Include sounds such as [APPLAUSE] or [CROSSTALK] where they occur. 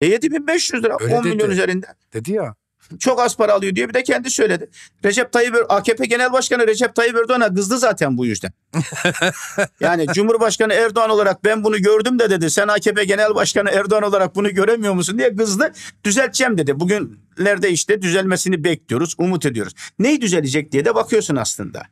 E 7500 lira Öyle 10 dedi. milyon üzerinde Dedi ya. Çok az para alıyor diye bir de kendi söyledi. Recep Tayyip AKP Genel Başkanı Recep Tayyip Erdoğan'a kızdı zaten bu yüzden. [LAUGHS] yani Cumhurbaşkanı Erdoğan olarak ben bunu gördüm de dedi. Sen AKP Genel Başkanı Erdoğan olarak bunu göremiyor musun diye kızdı. Düzelteceğim dedi. Bugünlerde işte düzelmesini bekliyoruz, umut ediyoruz. Neyi düzelecek diye de bakıyorsun aslında.